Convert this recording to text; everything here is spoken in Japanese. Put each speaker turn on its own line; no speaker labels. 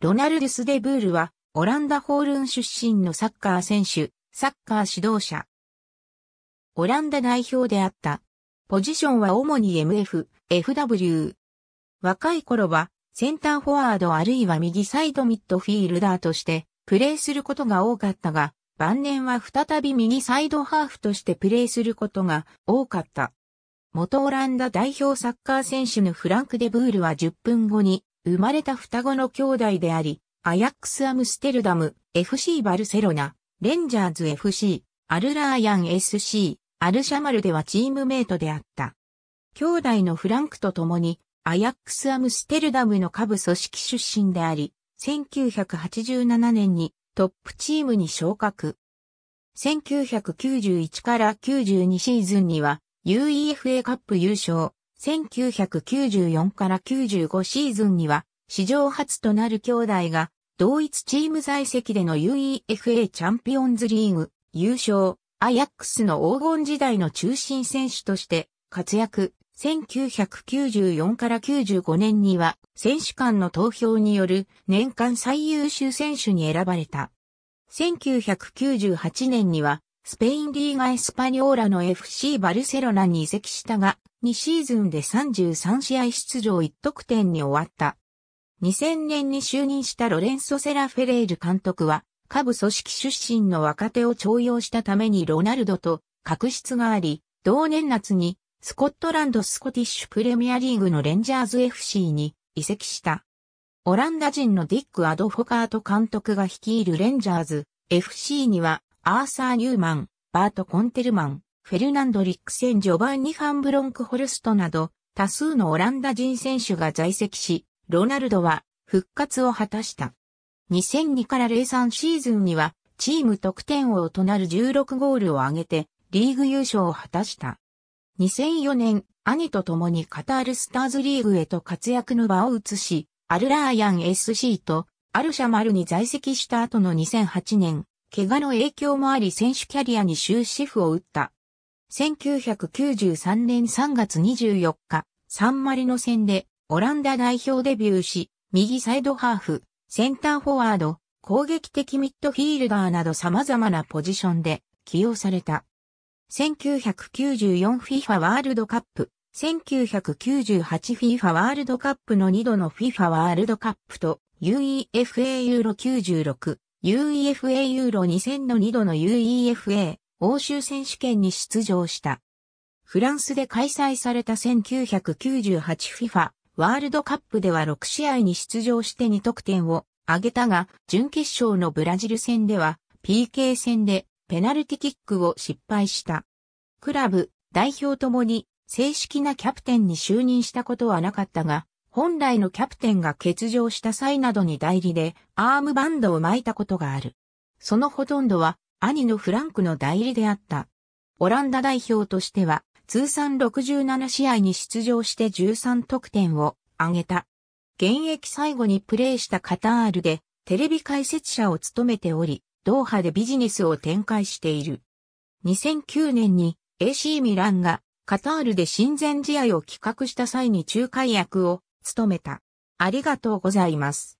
ロナルドス・デ・ブールは、オランダ・ホールン出身のサッカー選手、サッカー指導者。オランダ代表であった。ポジションは主に MF、FW。若い頃は、センターフォワードあるいは右サイドミッドフィールダーとして、プレーすることが多かったが、晩年は再び右サイドハーフとしてプレーすることが多かった。元オランダ代表サッカー選手のフランク・デ・ブールは10分後に生まれた双子の兄弟であり、アヤックス・アムステルダム、FC バルセロナ、レンジャーズ FC、アルラーヤン SC、アルシャマルではチームメイトであった。兄弟のフランクと共に、アヤックス・アムステルダムの下部組織出身であり、1987年にトップチームに昇格。1991から92シーズンには UEFA カップ優勝、1994から95シーズンには、史上初となる兄弟が、同一チーム在籍での UEFA チャンピオンズリーグ優勝、アヤックスの黄金時代の中心選手として活躍。1994から95年には選手間の投票による年間最優秀選手に選ばれた。1998年にはスペインリーガエスパニョーラの FC バルセロナに移籍したが、2シーズンで33試合出場1得点に終わった。2000年に就任したロレンソ・セラ・フェレール監督は、下部組織出身の若手を徴用したためにロナルドと確執があり、同年夏にスコットランドスコティッシュプレミアリーグのレンジャーズ FC に移籍した。オランダ人のディック・アドフォカート監督が率いるレンジャーズ FC にはアーサー・ニューマン、バート・コンテルマン、フェルナンド・リックセン・ジョバンニ・ファン・ブロンクホルストなど、多数のオランダ人選手が在籍し、ロナルドは復活を果たした。2002から03シーズンには、チーム得点王となる16ゴールを挙げて、リーグ優勝を果たした。2004年、兄と共にカタールスターズリーグへと活躍の場を移し、アルラーヤン SC とアルシャマルに在籍した後の2008年、怪我の影響もあり選手キャリアに終止符を打った。1993年3月24日、サンマリノ戦でオランダ代表デビューし、右サイドハーフ、センターフォワード、攻撃的ミッドフィールダーなど様々なポジションで起用された。1994FIFA ワールドカップ、1998FIFA ワールドカップの2度の FIFA ワールドカップと UEFA ユーロ96、UEFA ユーロ2000の2度の UEFA 欧州選手権に出場した。フランスで開催された 1998FIFA ワールドカップでは6試合に出場して2得点を挙げたが、準決勝のブラジル戦では PK 戦でペナルティキックを失敗した。クラブ、代表ともに正式なキャプテンに就任したことはなかったが、本来のキャプテンが欠場した際などに代理でアームバンドを巻いたことがある。そのほとんどは兄のフランクの代理であった。オランダ代表としては、通算67試合に出場して13得点を挙げた。現役最後にプレーしたカタールで、テレビ解説者を務めており、ドーハでビジネスを展開している。2009年に AC ミランがカタールで親善試合を企画した際に仲介役を務めた。ありがとうございます。